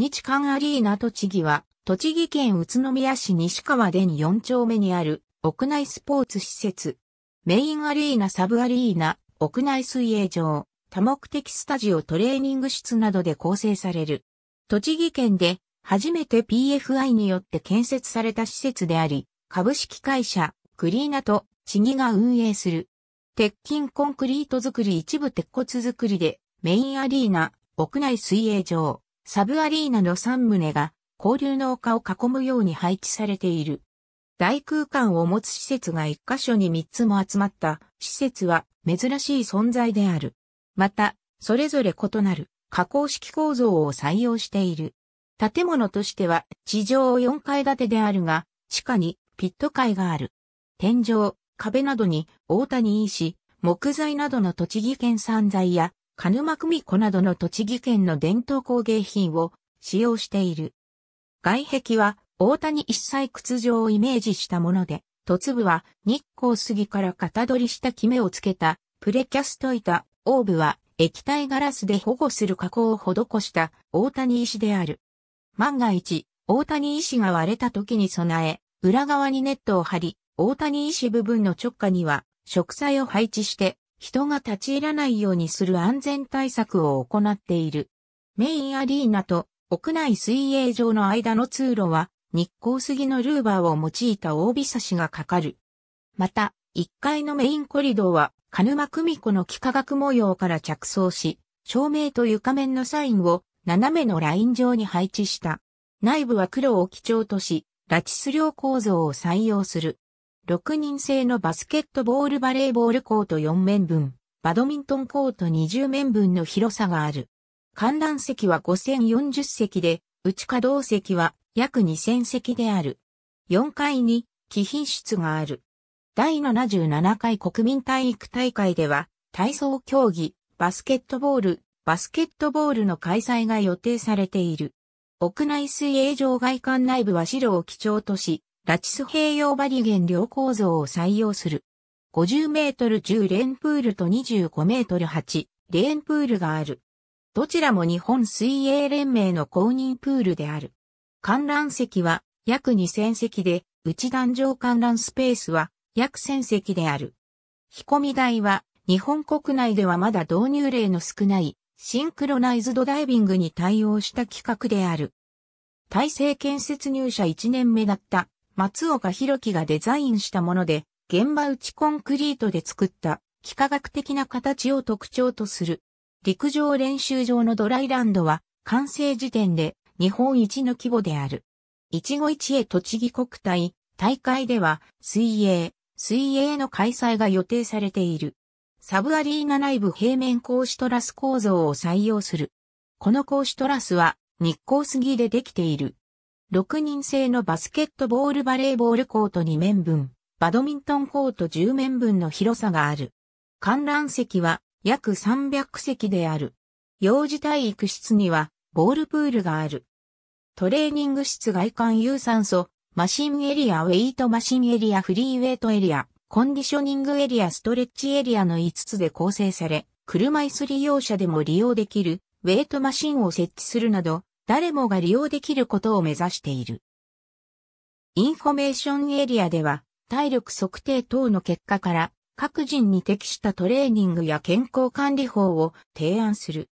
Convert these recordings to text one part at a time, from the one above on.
日韓アリーナ栃木は、栃木県宇都宮市西川に4丁目にある屋内スポーツ施設。メインアリーナサブアリーナ、屋内水泳場、多目的スタジオトレーニング室などで構成される。栃木県で初めて PFI によって建設された施設であり、株式会社クリーナと地木が運営する。鉄筋コンクリート作り一部鉄骨作りでメインアリーナ、屋内水泳場、サブアリーナの3棟が交流の丘を囲むように配置されている。大空間を持つ施設が1箇所に3つも集まった施設は珍しい存在である。また、それぞれ異なる加工式構造を採用している。建物としては地上4階建てであるが、地下にピット階がある。天井、壁などに大谷石、木材などの栃木県産材や鹿沼組子などの栃木県の伝統工芸品を使用している。外壁は大谷一切屈上をイメージしたもので、突部は日光杉から型取りしたキメをつけたプレキャスト板、オーブは液体ガラスで保護する加工を施した大谷石である。万が一、大谷石が割れた時に備え、裏側にネットを張り、大谷石部分の直下には植栽を配置して人が立ち入らないようにする安全対策を行っている。メインアリーナと屋内水泳場の間の通路は日光杉のルーバーを用いた大火差しがかかる。また、1階のメインコリドーは、鹿沼ミ子の幾何学模様から着想し、照明と床面のサインを斜めのライン上に配置した。内部は黒を基調とし、拉致数量構造を採用する。6人制のバスケットボールバレーボールコート4面分、バドミントンコート20面分の広さがある。観覧席は5040席で、内稼働席は約2000席である。4階に貴賓室がある。第77回国民体育大会では、体操競技、バスケットボール、バスケットボールの開催が予定されている。屋内水泳場外観内部は白を基調とし、ラチス併用バリゲン両構造を採用する。50メートル10レーンプールと25メートル8レーンプールがある。どちらも日本水泳連盟の公認プールである。観覧席は約2000席で、内壇上観覧スペースは約1000席である。飛込み台は日本国内ではまだ導入例の少ないシンクロナイズドダイビングに対応した企画である。体制建設入社1年目だった松岡弘樹がデザインしたもので、現場打ちコンクリートで作った幾何学的な形を特徴とする。陸上練習場のドライランドは完成時点で日本一の規模である。一期一会栃木国体大会では水泳、水泳の開催が予定されている。サブアリーナ内部平面格子トラス構造を採用する。この格子トラスは日光杉でできている。6人制のバスケットボールバレーボールコート2面分、バドミントンコート10面分の広さがある。観覧席は約300席である。幼児体育室にはボールプールがある。トレーニング室外観有酸素、マシンエリア、ウェイトマシンエリア、フリーウェイトエリア、コンディショニングエリア、ストレッチエリアの5つで構成され、車椅子利用者でも利用できる、ウェイトマシンを設置するなど、誰もが利用できることを目指している。インフォメーションエリアでは、体力測定等の結果から、各人に適したトレーニングや健康管理法を提案する。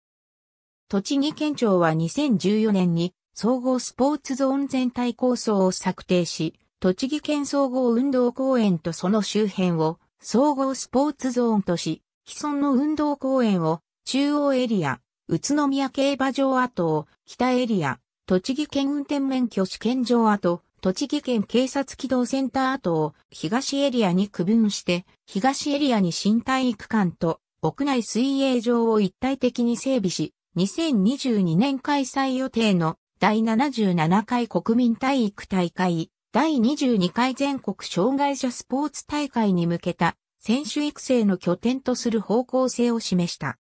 栃木県庁は2014年に総合スポーツゾーン全体構想を策定し、栃木県総合運動公園とその周辺を総合スポーツゾーンとし、既存の運動公園を中央エリア、宇都宮競馬場跡、を、北エリア、栃木県運転免許試験場跡、栃木県警察機動センター跡を東エリアに区分して、東エリアに新体育館と屋内水泳場を一体的に整備し、2022年開催予定の第77回国民体育大会、第22回全国障害者スポーツ大会に向けた選手育成の拠点とする方向性を示した。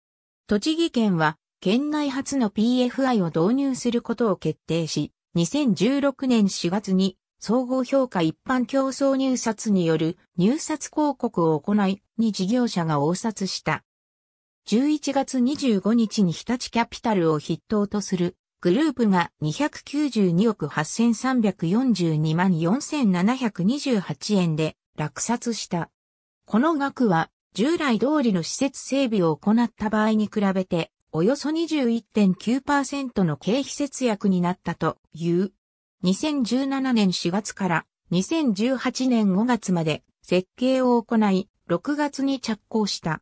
栃木県は県内初の PFI を導入することを決定し、2016年4月に総合評価一般競争入札による入札広告を行い、に事業者が応札した。11月25日に日立キャピタルを筆頭とするグループが292億8342万4728円で落札した。この額は従来通りの施設整備を行った場合に比べておよそ21.9%の経費節約になったという。2017年4月から2018年5月まで設計を行い、6月に着工した。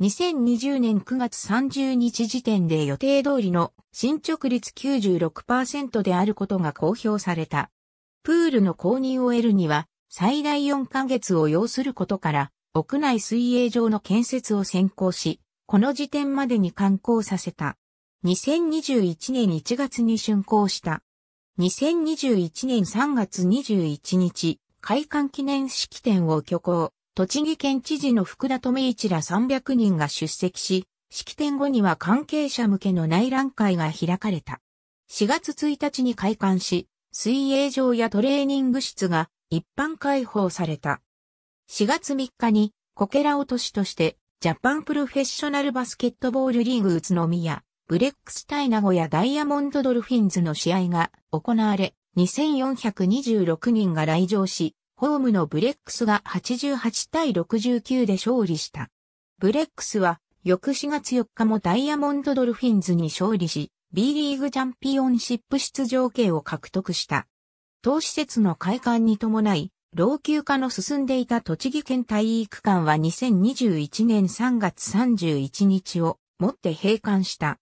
2020年9月30日時点で予定通りの進捗率96%であることが公表された。プールの購入を得るには最大4ヶ月を要することから、屋内水泳場の建設を先行し、この時点までに刊行させた。2021年1月に竣工した。2021年3月21日、開館記念式典を挙行。栃木県知事の福田富一ら300人が出席し、式典後には関係者向けの内覧会が開かれた。4月1日に開館し、水泳場やトレーニング室が一般開放された。4月3日にこけら落としとしてジャパンプロフェッショナルバスケットボールリーグ宇都宮、ブレックス対名古屋ダイヤモンドドルフィンズの試合が行われ、2426人が来場し、ホームのブレックスが88対69で勝利した。ブレックスは翌4月4日もダイヤモンドドルフィンズに勝利し、B リーグチャンピオンシップ出場権を獲得した。当施設の開館に伴い、老朽化の進んでいた栃木県体育館は2021年3月31日をもって閉館した。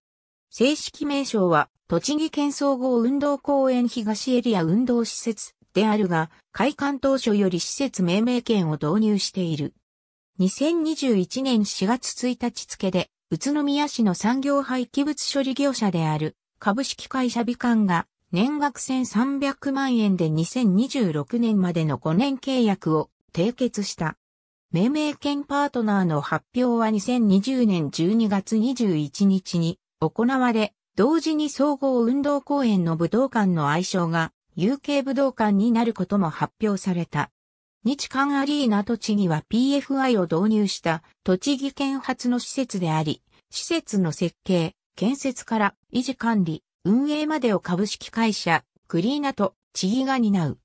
正式名称は、栃木県総合運動公園東エリア運動施設であるが、開館当初より施設命名権を導入している。2021年4月1日付で、宇都宮市の産業廃棄物処理業者である株式会社美館が年額1300万円で2026年までの5年契約を締結した。命名権パートナーの発表は2020年12月21日に行われ、同時に総合運動公園の武道館の愛称が UK 武道館になることも発表された。日韓アリーナ栃木は PFI を導入した栃木県発の施設であり、施設の設計、建設から維持管理、運営までを株式会社、グリーナとチギが担う。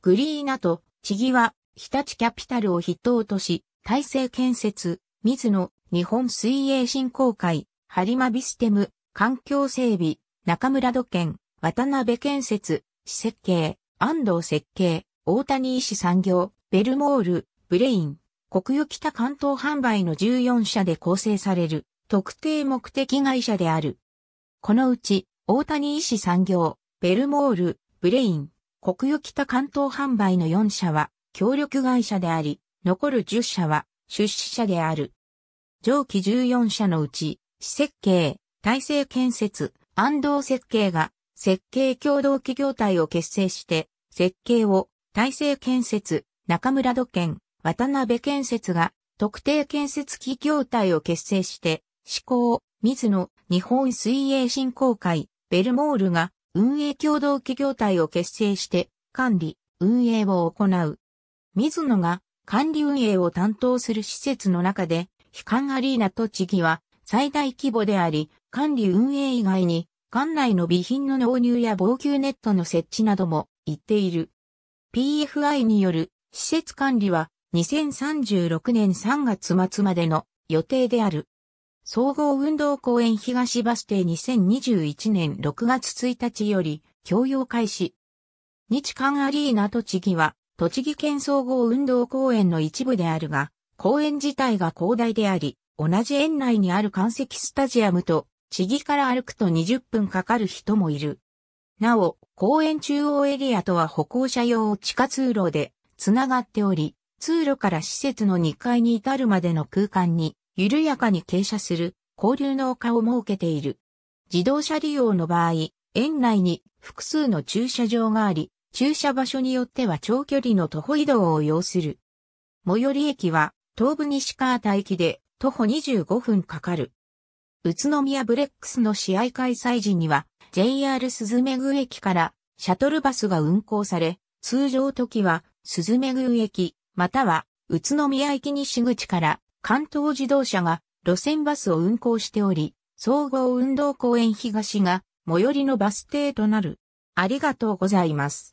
グリーナとチギは、日立キャピタルを筆頭とし、大成建設、水野、日本水泳振興会、播磨ビステム、環境整備、中村土建、渡辺建設、施設計、安藤設計、大谷医師産業、ベルモール、ブレイン、国有北関東販売の14社で構成される、特定目的会社である。このうち、大谷医師産業、ベルモール、ブレイン、国有北関東販売の4社は協力会社であり、残る10社は出資者である。上記14社のうち、施設計、体制建設、安藤設計が設計共同企業体を結成して、設計を体制建設、中村土建、渡辺建設が特定建設企業体を結成して、施行、水野、日本水泳振興会、ベルモールが運営共同企業体を結成して管理、運営を行う。水野が管理運営を担当する施設の中で、悲観アリーナ栃木は最大規模であり、管理運営以外に、館内の備品の納入や防給ネットの設置なども行っている。PFI による施設管理は2036年3月末までの予定である。総合運動公園東バス停2021年6月1日より、共用開始。日韓アリーナ栃木は、栃木県総合運動公園の一部であるが、公園自体が広大であり、同じ園内にある関石スタジアムと、地義から歩くと20分かかる人もいる。なお、公園中央エリアとは歩行者用地下通路で、つながっており、通路から施設の2階に至るまでの空間に、緩やかに傾斜する交流の丘を設けている。自動車利用の場合、園内に複数の駐車場があり、駐車場所によっては長距離の徒歩移動を要する。最寄り駅は東武西川田駅で徒歩25分かかる。宇都宮ブレックスの試合開催時には JR 鈴目宮駅からシャトルバスが運行され、通常時は鈴目宮駅または宇都宮駅西口から関東自動車が路線バスを運行しており、総合運動公園東が最寄りのバス停となる。ありがとうございます。